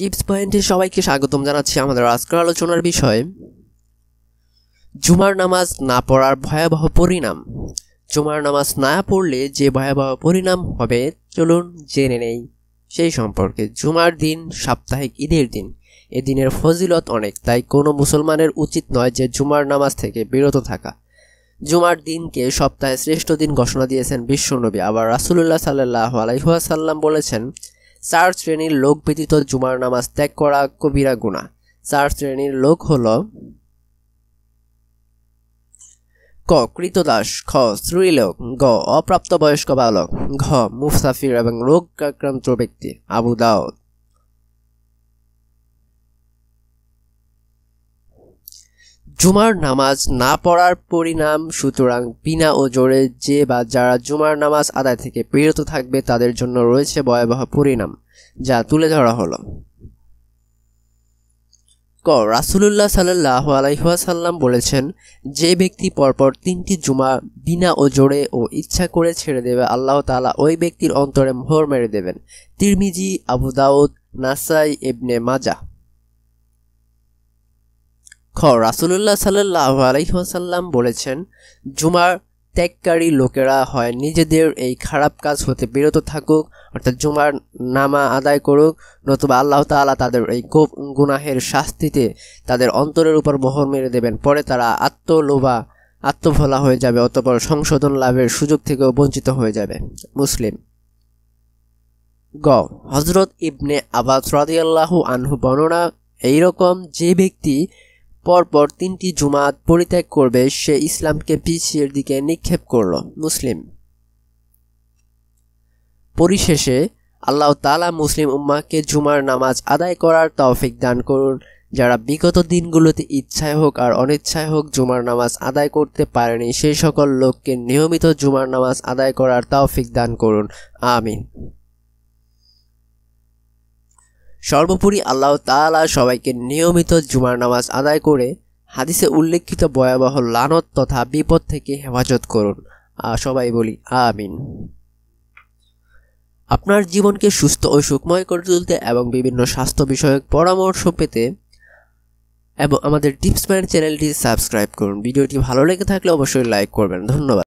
tips পয়েন্টে সবাইকে স্বাগতম জানাচ্ছি আমাদের আজকের আলোচনার বিষয় জুমার নামাজ না পড়ার ভয়াবহ পরিণাম জুমার নামাজ না পড়লে যে ভয়াবহ পরিণাম হবে চলুন জেনে নেই সেই সম্পর্কে জুমার দিন সাপ্তাহিক ঈদের দিন এ দিনের ফজিলত অনেক তাই কোনো মুসলমানের উচিত নয় যে জুমার নামাজ থেকে বিরত থাকা জুমার দিনকে সপ্তাহে শ্রেষ্ঠ দিন ঘোষণা দিয়েছেন বিশ্বনবী আবার রাসুল্লাহ সাল্লাহ আলাইহাসাল্লাম বলেছেন চার শ্রেণীর লোক ব্যতীত জুমার নামাজ ত্যাগ করা কবিরা গুণা চার শ্রেণীর লোক হল ক কৃতদাস খ স্ত্রীলোক গ অপ্রাপ্তবয়স্ক বালক ঘ মুফসাফির এবং রোগ আক্রান্ত ব্যক্তি আবু দাওদ জুমার নামাজ না পড়ার পরিণাম সুতরাং বিনা ওজোরে যে বা যারা জুমার নামাজ আদায় থেকে বিরত থাকবে তাদের জন্য রয়েছে ভয়াবহ পরিণাম যা তুলে ধরা হলো ক রাসুলুল্লাহ সাল্লাহ আলাইহাসাল্লাম বলেছেন যে ব্যক্তি পরপর তিনটি জুমা বিনা ও জোরে ও ইচ্ছা করে ছেড়ে দেবে আল্লাহ তালা ওই ব্যক্তির অন্তরে মোহর মেরে দেবেন তিরমিজি আবু দাউদ নাসাই এবনে মাজা খ রাসুলুল্লাহ সাল্লাহ আলহিহাসাল্লাম বলেছেন জুমার ত্যাগকারী লোকেরা হয় নিজেদের এই খারাপ কাজ হতে বিরত থাকুক অর্থাৎ জুমার নামা আদায় করুক নতুবা আল্লাহ তালা তাদের এই গুনাহের শাস্তিতে তাদের অন্তরের উপর মোহর মেরে দেবেন পরে তারা আত্মলোভা আত্মভোলা হয়ে যাবে অতপর সংশোধন লাভের সুযোগ থেকেও বঞ্চিত হয়ে যাবে মুসলিম গ হজরত ইবনে আবাস রাদিয়াল্লাহু আনহু বর্ণনা এইরকম যে ব্যক্তি পরপর তিনটি জুমাত পরিত্যাগ করবে সে ইসলামকে পিছিয়ে দিকে নিক্ষেপ করল মুসলিম পরিশেষে আল্লাহ তালা মুসলিম উম্মাকে জুমার নামাজ আদায় করার তৌফিক দান করুন যারা বিগত দিনগুলোতে ইচ্ছায় হোক আর অনিচ্ছায় হোক জুমার নামাজ আদায় করতে পারেনি সেই সকল লোককে নিয়মিত জুমার নামাজ আদায় করার তৌফিক দান করুন আমিন সর্বোপরি আল্লাহ তালা সবাইকে নিয়মিত জুমার নামাজ আদায় করে হাদিসে উল্লেখিত ভয়াবহ লানত তথা বিপদ থেকে হেফাজত করুন সবাই বলি আমিন আপনার জীবনকে সুস্থ ও সুখময় করে তুলতে এবং বিভিন্ন স্বাস্থ্য বিষয়ক পরামর্শ পেতে এবং আমাদের টিপস ম্যান চ্যানেলটি সাবস্ক্রাইব করুন ভিডিওটি ভালো লেগে থাকলে অবশ্যই লাইক করবেন ধন্যবাদ